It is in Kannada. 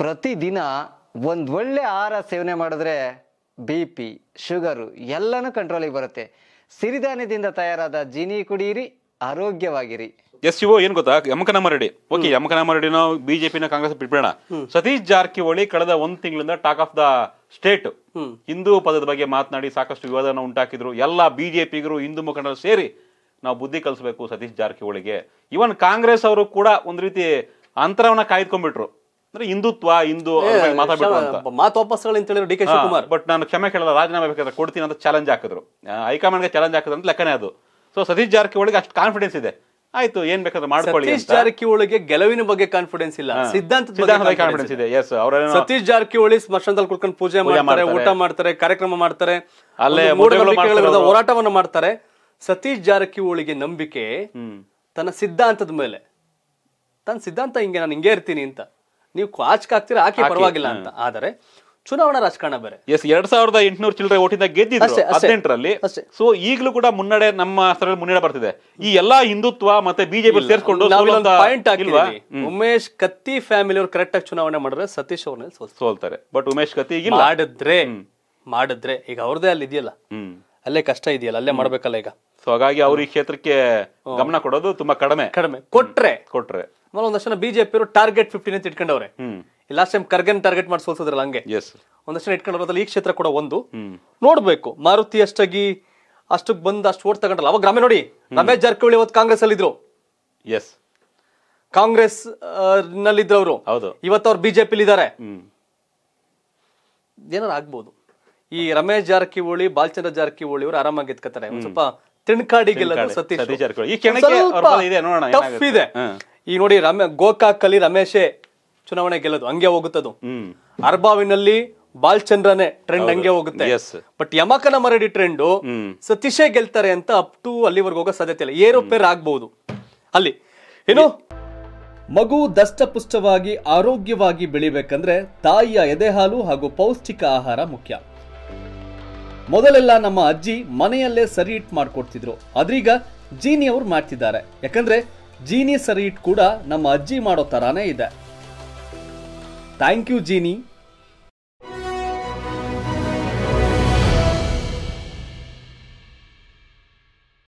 ಪ್ರತಿದಿನ ಒಂದು ಒಳ್ಳೆ ಆಹಾರ ಸೇವನೆ ಮಾಡಿದ್ರೆ ಬಿ ಪಿ ಶುಗರು ಎಲ್ಲನೂ ಕಂಟ್ರೋಲಿಗೆ ಬರುತ್ತೆ ಸಿರಿಧಾನ್ಯದಿಂದ ತಯಾರಾದ ಜೀನಿ ಕುಡಿಯಿರಿ ಆರೋಗ್ಯವಾಗಿರಿ ಎಸ್ ಯು ಏನ್ ಗೊತ್ತಾ ಯಮಕನ ಮರಡಿ ಓಕೆ ಯಮಕನ ಬಿಜೆಪಿ ನ ಕಾಂಗ್ರೆಸ್ ಬಿಟ್ಬಿಡಣ ಸತೀಶ್ ಜಾರಕಿಹೊಳಿ ಕಳೆದ ಒಂದ್ ತಿಂಗಳಿಂದ talk of the state Hindu ಪದದ ಬಗ್ಗೆ ಮಾತನಾಡಿ ಸಾಕಷ್ಟು ವಿವಾದನ ಉಂಟಾಕಿದ್ರು ಎಲ್ಲ ಬಿಜೆಪಿಗರು ಹಿಂದೂ ಮುಖಂಡರು ಸೇರಿ ನಾವು ಬುದ್ಧಿ ಕಲಿಸಬೇಕು ಸತೀಶ್ ಜಾರಕಿಹೊಳಿಗೆ ಇವನ್ ಕಾಂಗ್ರೆಸ್ ಅವರು ಕೂಡ ಒಂದ್ ರೀತಿ ಅಂತರವನ್ನ ಕಾಯ್ದುಕೊಂಡ್ಬಿಟ್ರು ಅಂದ್ರೆ ಹಿಂದುತ್ವ ಹಿಂದೂ ಮಾತಾಡ್ಬಿಟ್ಟು ಅಂತ ಮಾತು ವಾಪಸ್ಗಳು ಅಂತ ಹೇಳಿದ್ರು ಡಿ ಕೆ ಶಿವಕುಮಾರ್ ಬಟ್ ನಾನು ಕ್ಷಮೆ ಕೇಳಲ್ಲ ರಾಜೀನಾಮೆ ಬೇಕಾದ್ರೆ ಕೊಡ್ತೀನಿ ಅಂತ ಚಾಲೆಂಜ್ ಹಾಕಿದ್ರು ಹೈಕಮಾಂಡ್ಗೆ ಚಾಲೆಂಜ್ ಹಾಕಿದ್ರು ಅಂತ ಲೆಕ್ಕನೇ ಅದು ಸೊ ಸತೀಶ್ ಜಾರಕಿಹೊಳಿಗೆ ಅಷ್ಟು ಕಾನ್ಫಿಡೆನ್ಸ್ ಇದೆ ಆಯ್ತು ಏನ್ ಬೇಕಾದ್ರೆ ಮಾಡ್ಕೊಳ್ಳಿ ಸತೀಶ್ ಜಾರಕಿಹೊಳಿಗೆ ಗೆಲುವಿನ ಬಗ್ಗೆ ಕಾನ್ಫಿಡೆನ್ಸ್ ಇಲ್ಲ ಸಿದ್ಧಾಂತ ಕಾನ್ಫಿಡೆನ್ಸ್ ಇದೆ ಎಸ್ ಅವರ ಸತೀಶ್ ಜಾರಕಿಹೊಳಿ ಸ್ಮಶಾನದಲ್ಲಿ ಕುತ್ಕೊಂಡು ಪೂಜೆ ಮಾಡ್ತಾರೆ ಊಟ ಮಾಡ್ತಾರೆ ಕಾರ್ಯಕ್ರಮ ಮಾಡ್ತಾರೆ ಅಲ್ಲೇ ಹೋರಾಟವನ್ನ ಮಾಡ್ತಾರೆ ಸತೀಶ್ ಜಾರಕಿಹೊಳಿಗೆ ನಂಬಿಕೆ ತನ್ನ ಸಿದ್ಧಾಂತದ ಮೇಲೆ ತನ್ನ ಸಿದ್ಧಾಂತ ಹಿಂಗೆ ನಾನು ಹಿಂಗೆ ಇರ್ತೀನಿ ಅಂತ ನೀವು ಹಾಕ್ತೀರಾ ಹಾಕಿ ಪರವಾಗಿಲ್ಲ ಅಂತ ಆದರೆ ಚುನಾವಣಾ ರಾಜಕಾರಣ ಬೇರೆ ಎಸ್ ಎರಡ್ ಸಾವಿರದ ಎಂಟುನೂರು ಚಿಲ್ಲರೆ ಓಟಿಂದ ಗೆದ್ದಿದ್ರು ಹದಿನೆಂಟರಲ್ಲಿ ಸೊ ಈಗಲೂ ಕೂಡ ಮುನ್ನಡೆ ನಮ್ಮ ಸ್ಥಳದಲ್ಲಿ ಮುನ್ನಡೆ ಬರ್ತಿದೆ ಈ ಎಲ್ಲಾ ಹಿಂದುತ್ವ ಮತ್ತೆ ಬಿಜೆಪಿ ಸೇರ್ಕೊಂಡು ಪಾಯಿಂಟ್ ಉಮೇಶ್ ಕತ್ತಿ ಫ್ಯಾಮಿಲಿ ಅವರು ಕರೆಕ್ಟ್ ಆಗಿ ಚುನಾವಣೆ ಮಾಡಿದ್ರೆ ಸತೀಶ್ ಅವ್ರನ್ನ ಸೋಲ್ತಾರೆ ಬಟ್ ಉಮೇಶ್ ಕತ್ತಿ ಈಗ ಮಾಡಿದ್ರೆ ಮಾಡಿದ್ರೆ ಈಗ ಅವ್ರದೇ ಅಲ್ಲಿ ಇದೆಯಲ್ಲ ಅಲ್ಲೇ ಕಷ್ಟ ಇದೆಯಲ್ಲ ಅಲ್ಲೇ ಮಾಡ್ಬೇಕಲ್ಲ ಈಗ ಸೊ ಹಾಗಾಗಿ ಅವ್ರ ಈ ಕ್ಷೇತ್ರಕ್ಕೆ ಗಮನ ಕೊಡೋದು ತುಂಬಾ ಕಡಿಮೆ ಕಡಿಮೆ ಕೊಟ್ರೆ ಕೊಟ್ರೆ ಒಂದಷ್ಟು ಬಿಜೆಪಿ ಟಾರ್ಗೆಟ್ ಫಿಫ್ಟೀನ್ ಅಂತ ಇಟ್ಕೊಂಡವ್ರೆ ಲಾಸ್ಟ್ ಟೈಮ್ ಕರ್ಗನ್ ಟಾರ್ಗೆಟ್ ಮಾಡಿ ಸೋಲ್ಸಿದ್ರಲ್ಲ ಹಂಗೆ ಒಂದಷ್ಟು ಜನ ಈ ಕ್ಷೇತ್ರ ಕೂಡ ಒಂದು ನೋಡ್ಬೇಕು ಮಾರುತಿ ಅಷ್ಟಾಗಿ ಅಷ್ಟಕ್ಕೆ ಬಂದು ಅಷ್ಟು ಓಟ್ ತಗೊಂಡ್ರಲ್ಲ ಅವಾಗ ರಮೇ ನೋಡಿ ರಮೇಶ್ ಜಾರಕಿಹೊಳಿ ಇವತ್ತು ಕಾಂಗ್ರೆಸ್ ಅಲ್ಲಿ ಇದ್ರು ಎಸ್ ಕಾಂಗ್ರೆಸ್ ನಲ್ಲಿದ್ದವರು ಹೌದು ಇವತ್ತು ಅವ್ರು ಬಿಜೆಪಿಲಿ ಇದ್ದಾರೆ ಏನಾರು ಆಗ್ಬೋದು ಈ ರಮೇಶ್ ಜಾರಕಿಹೊಳಿ ಬಾಲಚಂದ್ರ ಜಾರಕಿಹೊಳಿ ಅವರು ಆರಾಮಾಗಿ ಎತ್ಕೋತಾರೆ ಸ್ವಲ್ಪ ತಿಣ್ಕಾಡಿಗೆಲ್ಲ ಗೆಲ್ಲೋದು ಸತೀಶ್ ಜಾರಕಿಹೊಳಿ ಇದೆ ಈ ನೋಡಿ ರಮೇ ಗೋಕಾಕ್ ಅಲ್ಲಿ ರಮೇಶೇ ಚುನಾವಣೆ ಗೆಲ್ಲೋದು ಹಂಗೆ ಹೋಗುತ್ತದು ಅರ್ಬಾವಿನಲ್ಲಿ ಬಾಲ್ಚಂದ್ರನೇ ಟ್ರೆಂಡ್ ಹಂಗೆ ಹೋಗುತ್ತೆ ಬಟ್ ಯಮಕನ ಮರಡಿ ಟ್ರೆಂಡ್ ಸತೀಶೇ ಗೆಲ್ತಾರೆ ಅಂತ ಅಪ್ ಟು ಅಲ್ಲಿವರೆಗೂ ಹೋಗೋ ಸಾಧ್ಯತೆ ಇಲ್ಲ ಏರೋಪೇರ್ ಆಗ್ಬಹುದು ಅಲ್ಲಿ ಏನು ಮಗು ದಷ್ಟಪುಷ್ಟವಾಗಿ ಆರೋಗ್ಯವಾಗಿ ಬೆಳಿಬೇಕಂದ್ರೆ ತಾಯಿಯ ಎದೆಹಾಲು ಹಾಗೂ ಪೌಷ್ಟಿಕ ಆಹಾರ ಮುಖ್ಯ ಮೊದಲೆಲ್ಲ ನಮ್ಮ ಅಜ್ಜಿ ಮನೆಯಲ್ಲೇ ಸರಿ ಇಟ್ ಮಾಡ್ಕೊಡ್ತಿದ್ರು ಅದ್ರೀಗ ಜೀನಿ ಅವ್ರು ಮಾಡ್ತಿದ್ದಾರೆ ಯಾಕಂದ್ರೆ ಜೀನಿ ಇಟ್ ಕೂಡ ನಮ್ಮ ಅಜ್ಜಿ ಮಾಡೋ ಥರಾನೇ ಇದೆ ಥ್ಯಾಂಕ್ ಯು ಜೀನಿ